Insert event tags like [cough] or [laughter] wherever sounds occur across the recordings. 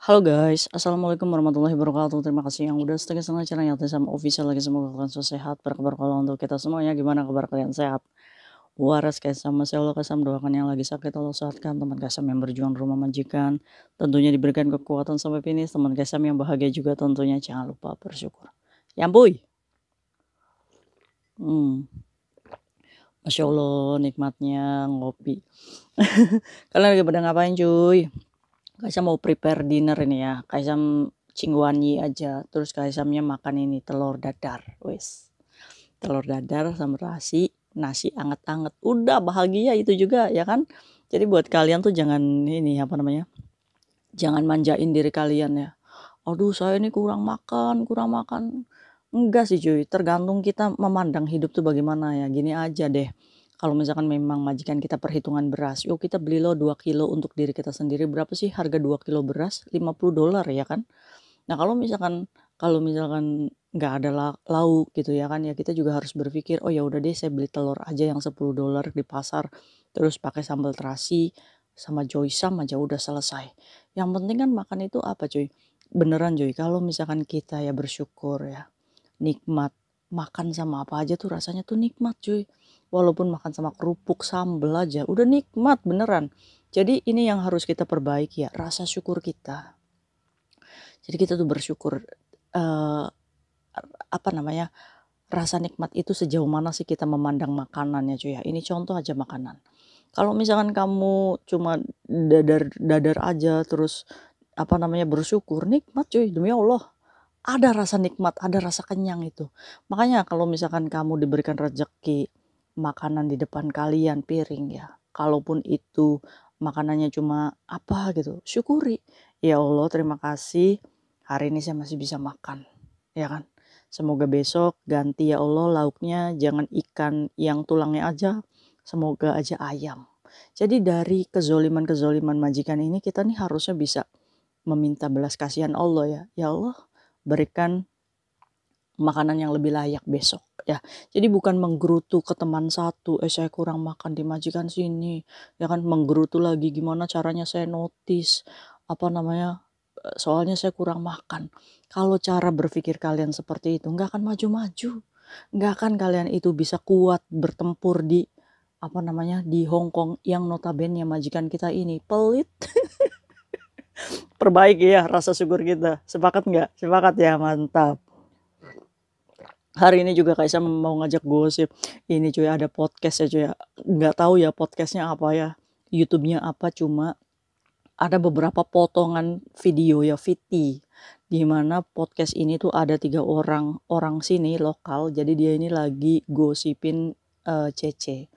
Halo guys, Assalamualaikum warahmatullahi wabarakatuh Terima kasih yang udah setengah setengah channel yang sama official lagi Semoga kalian sehat, berkabar kalau untuk kita semuanya Gimana kabar kalian sehat? Waras guys, sama saya Allah Kasam Doakan yang lagi sakit, Allah sehatkan Teman Kasam yang berjuang rumah majikan Tentunya diberikan kekuatan sampai finish Teman Kasam yang bahagia juga tentunya Jangan lupa bersyukur Yampuy hmm. Masya Allah nikmatnya ngopi [laughs] Kalian lagi pada ngapain cuy? Kaisam mau prepare dinner ini ya. Kaisam cingwani aja. Terus Kaisamnya makan ini telur dadar. Wes. Telur dadar sama nasi, nasi anget-anget. Udah bahagia itu juga ya kan. Jadi buat kalian tuh jangan ini apa namanya? Jangan manjain diri kalian ya. Aduh, saya ini kurang makan, kurang makan. Enggak sih cuy, tergantung kita memandang hidup tuh bagaimana ya. Gini aja deh kalau misalkan memang majikan kita perhitungan beras, yuk kita beli lo 2 kilo untuk diri kita sendiri, berapa sih harga 2 kilo beras? 50 dolar ya kan? Nah kalau misalkan kalau misalkan nggak ada lauk gitu ya kan ya kita juga harus berpikir oh ya udah deh saya beli telur aja yang 10 dolar di pasar terus pakai sambal terasi sama joysam aja udah selesai yang penting kan makan itu apa cuy beneran cuy kalau misalkan kita ya bersyukur ya nikmat makan sama apa aja tuh rasanya tuh nikmat cuy walaupun makan sama kerupuk sambel aja udah nikmat beneran jadi ini yang harus kita perbaiki ya rasa syukur kita jadi kita tuh bersyukur uh, apa namanya rasa nikmat itu sejauh mana sih kita memandang makanannya cuy ya ini contoh aja makanan kalau misalkan kamu cuma dadar dadar aja terus apa namanya bersyukur nikmat cuy demi Allah ada rasa nikmat ada rasa kenyang itu makanya kalau misalkan kamu diberikan rezeki makanan di depan kalian piring ya. Kalaupun itu makanannya cuma apa gitu, syukuri. Ya Allah, terima kasih hari ini saya masih bisa makan. Ya kan? Semoga besok ganti ya Allah lauknya jangan ikan yang tulangnya aja, semoga aja ayam. Jadi dari kezoliman-kezoliman majikan ini kita nih harusnya bisa meminta belas kasihan Allah ya. Ya Allah, berikan makanan yang lebih layak besok ya jadi bukan menggerutu ke teman satu eh saya kurang makan di majikan sini ya kan menggerutu lagi gimana caranya saya notice apa namanya eh, soalnya saya kurang makan kalau cara berpikir kalian seperti itu nggak akan maju-maju nggak akan kalian itu bisa kuat bertempur di apa namanya di Hong Kong yang notabene majikan kita ini pelit [laughs] perbaiki ya rasa syukur kita sepakat nggak sepakat ya mantap hari ini juga Kaisa mau ngajak gosip ini cuy ada podcast ya cuy nggak tahu ya podcastnya apa ya YouTube-nya apa cuma ada beberapa potongan video ya VT di mana podcast ini tuh ada tiga orang orang sini lokal jadi dia ini lagi gosipin uh, Cece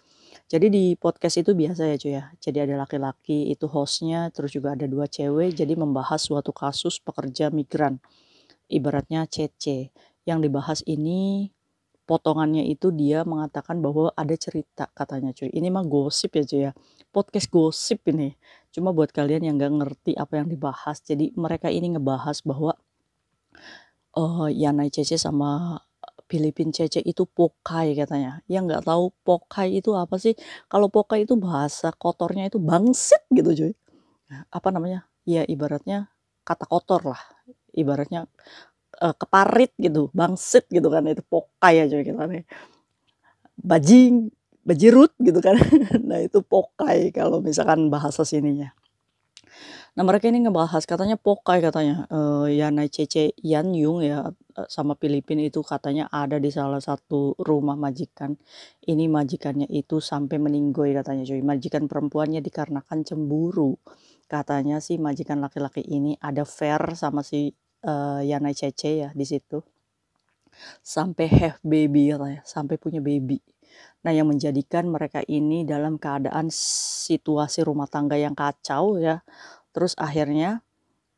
jadi di podcast itu biasa ya cuy ya jadi ada laki-laki itu hostnya terus juga ada dua cewek jadi membahas suatu kasus pekerja migran ibaratnya Cece yang dibahas ini potongannya itu dia mengatakan bahwa ada cerita katanya cuy. Ini mah gosip ya cuy ya. Podcast gosip ini. Cuma buat kalian yang gak ngerti apa yang dibahas. Jadi mereka ini ngebahas bahwa uh, Yanai Cece sama Filipin Cece itu pokai katanya. Yang gak tahu pokai itu apa sih. Kalau pokai itu bahasa kotornya itu bangsit gitu cuy. Apa namanya? Ya ibaratnya kata kotor lah. Ibaratnya uh, keparit gitu, bangsit gitu kan itu pokai aja gitu kan. Ya. Bajing, bajirut gitu kan. [laughs] nah, itu pokai kalau misalkan bahasa sininya. Nah, mereka ini ngebahas katanya pokai katanya uh, eh, Yana Cece Yan Yung ya eh, sama Filipin itu katanya ada di salah satu rumah majikan. Ini majikannya itu sampai meninggoy katanya cuy. Majikan perempuannya dikarenakan cemburu. Katanya si majikan laki-laki ini ada fair sama si uh, eh, Yana Cece ya di situ sampai have baby ya, sampai punya baby. Nah, yang menjadikan mereka ini dalam keadaan situasi rumah tangga yang kacau ya. Terus akhirnya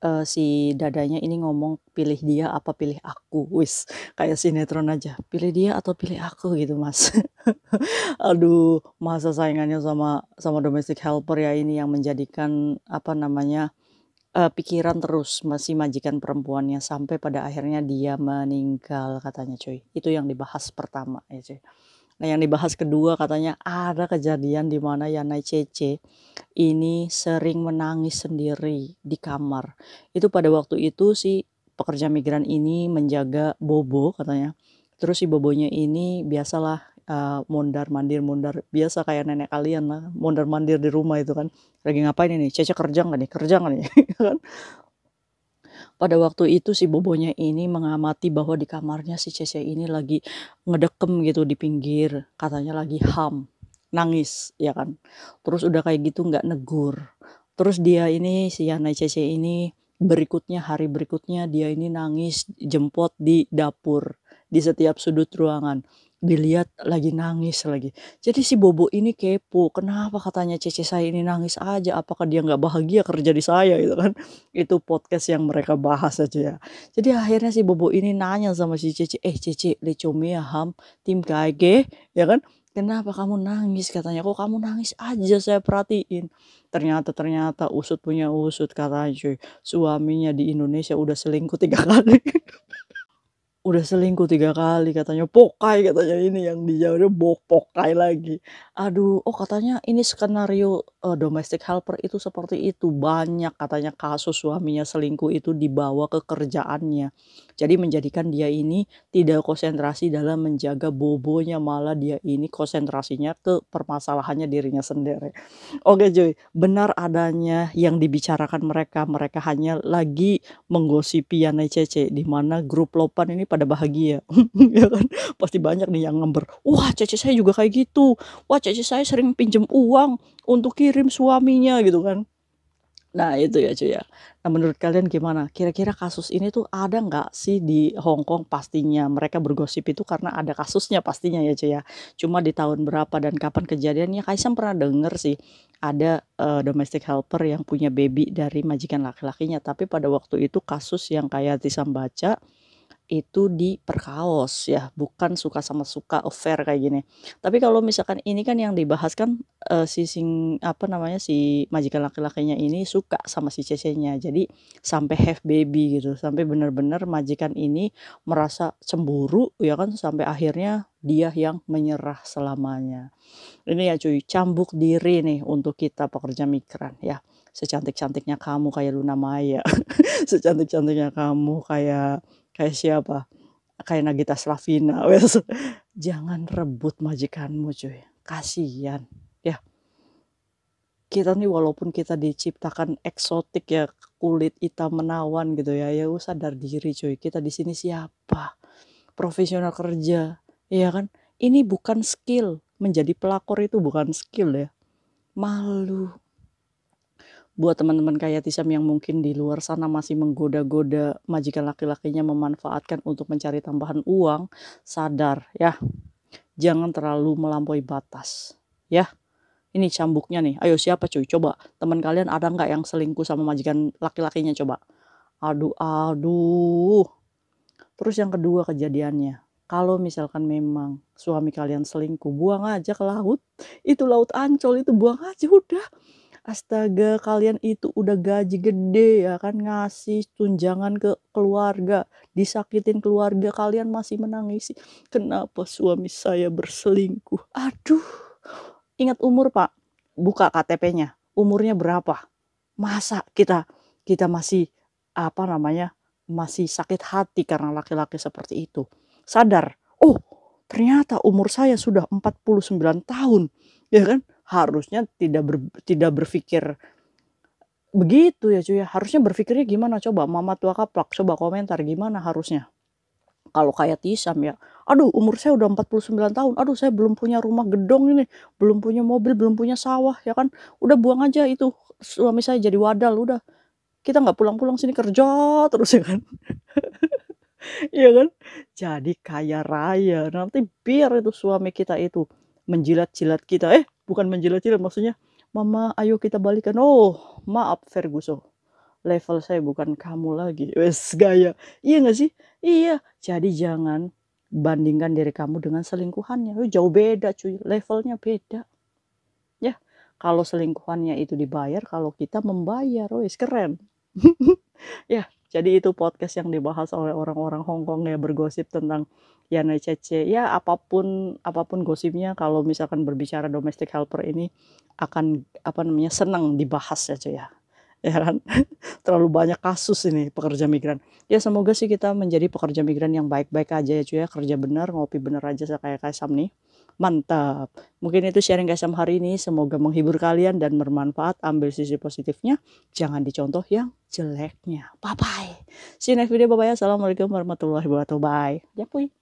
uh, si dadanya ini ngomong pilih dia apa pilih aku. Wis, kayak sinetron aja. Pilih dia atau pilih aku gitu, Mas. [laughs] Aduh, masa saingannya sama sama domestic helper ya ini yang menjadikan apa namanya? uh, pikiran terus masih majikan perempuannya sampai pada akhirnya dia meninggal katanya cuy. Itu yang dibahas pertama ya cuy. Nah yang dibahas kedua katanya ada kejadian di mana Yana Cece ini sering menangis sendiri di kamar. Itu pada waktu itu si pekerja migran ini menjaga Bobo katanya. Terus si Bobonya ini biasalah uh, mondar mandir mondar biasa kayak nenek kalian lah mondar mandir di rumah itu kan lagi ngapain ini caca kerja nggak nih kerja nggak nih [laughs] iya kan pada waktu itu si bobonya ini mengamati bahwa di kamarnya si cece ini lagi ngedekem gitu di pinggir katanya lagi ham nangis ya kan terus udah kayak gitu nggak negur terus dia ini si Yana cece ini berikutnya hari berikutnya dia ini nangis jempot di dapur di setiap sudut ruangan dilihat lagi nangis lagi. Jadi si Bobo ini kepo, kenapa katanya Cece saya ini nangis aja, apakah dia nggak bahagia kerja di saya gitu kan. [laughs] Itu podcast yang mereka bahas aja ya. Jadi akhirnya si Bobo ini nanya sama si Cece, eh Cece, lecomia ham, tim KG, ya kan. Kenapa kamu nangis katanya, kok kamu nangis aja saya perhatiin. Ternyata ternyata usut punya usut katanya cuy, suaminya di Indonesia udah selingkuh tiga [laughs] kali udah selingkuh tiga kali katanya pokai katanya ini yang udah bok pokai lagi aduh oh katanya ini skenario uh, domestic helper itu seperti itu banyak katanya kasus suaminya selingkuh itu dibawa ke kerjaannya jadi menjadikan dia ini tidak konsentrasi dalam menjaga bobonya malah dia ini konsentrasinya ke permasalahannya dirinya sendiri oke Joy benar adanya yang dibicarakan mereka mereka hanya lagi menggosipi Yana cece di mana grup lopan ini pada bahagia [laughs] ya kan pasti banyak nih yang ngember wah cece saya juga kayak gitu wah cece saya sering pinjem uang untuk kirim suaminya gitu kan Nah itu ya cuy ya. Nah menurut kalian gimana? Kira-kira kasus ini tuh ada nggak sih di Hong Kong pastinya? Mereka bergosip itu karena ada kasusnya pastinya ya cuy ya. Cuma di tahun berapa dan kapan kejadiannya? Kaisang pernah denger sih ada uh, domestic helper yang punya baby dari majikan laki-lakinya. Tapi pada waktu itu kasus yang kayak Tisam baca itu diperkaos ya, bukan suka sama suka affair kayak gini. Tapi kalau misalkan ini kan yang dibahas kan uh, si sing apa namanya si majikan laki-lakinya ini suka sama si cc-nya. Jadi sampai have baby gitu, sampai benar-benar majikan ini merasa cemburu ya kan sampai akhirnya dia yang menyerah selamanya. Ini ya cuy, cambuk diri nih untuk kita pekerja migran ya. Secantik-cantiknya kamu kayak Luna Maya. [laughs] Secantik-cantiknya kamu kayak kayak siapa kayak Nagita Slavina [laughs] wes jangan rebut majikanmu cuy kasihan ya kita nih walaupun kita diciptakan eksotik ya kulit hitam menawan gitu ya ya usah sadar diri cuy kita di sini siapa profesional kerja ya kan ini bukan skill menjadi pelakor itu bukan skill ya malu buat teman-teman kayak Tisam yang mungkin di luar sana masih menggoda-goda majikan laki-lakinya memanfaatkan untuk mencari tambahan uang, sadar ya. Jangan terlalu melampaui batas, ya. Ini cambuknya nih. Ayo siapa cuy? Coba teman kalian ada nggak yang selingkuh sama majikan laki-lakinya coba? Aduh, aduh. Terus yang kedua kejadiannya, kalau misalkan memang suami kalian selingkuh, buang aja ke laut. Itu laut ancol, itu buang aja udah. Astaga, kalian itu udah gaji gede ya kan ngasih tunjangan ke keluarga, disakitin keluarga kalian masih menangisi. Kenapa suami saya berselingkuh? Aduh. Ingat umur, Pak. Buka KTP-nya. Umurnya berapa? Masa kita kita masih apa namanya? masih sakit hati karena laki-laki seperti itu. Sadar, oh, ternyata umur saya sudah 49 tahun, ya kan? harusnya tidak ber, tidak berpikir begitu ya cuy harusnya berpikirnya gimana coba mama tua kaplak coba komentar gimana harusnya kalau kayak Tisam ya aduh umur saya udah 49 tahun aduh saya belum punya rumah gedong ini belum punya mobil belum punya sawah ya kan udah buang aja itu suami saya jadi wadal udah kita nggak pulang-pulang sini kerja terus ya kan [laughs] Iya kan? Jadi kaya raya. Nanti biar itu suami kita itu menjilat-jilat kita. Eh, bukan menjelajah maksudnya mama ayo kita balikan oh maaf Ferguson level saya bukan kamu lagi [laughs] wes gaya iya nggak sih iya jadi jangan bandingkan diri kamu dengan selingkuhannya oh, jauh beda cuy levelnya beda ya kalau selingkuhannya itu dibayar kalau kita membayar wes keren [laughs] ya jadi itu podcast yang dibahas oleh orang-orang Hong Kong ya bergosip tentang Yana Cece. Ya apapun apapun gosipnya kalau misalkan berbicara domestic helper ini akan apa namanya senang dibahas ya cuy ya. Ya kan? [laughs] Terlalu banyak kasus ini pekerja migran. Ya semoga sih kita menjadi pekerja migran yang baik-baik aja ya cuy ya. Kerja benar, ngopi benar aja kayak kayak Sam nih. Mantap. Mungkin itu sharing KSM hari ini. Semoga menghibur kalian dan bermanfaat. Ambil sisi positifnya. Jangan dicontoh yang jeleknya. Bye-bye. See you next video. Bye-bye. Assalamualaikum warahmatullahi wabarakatuh. Bye. Ya,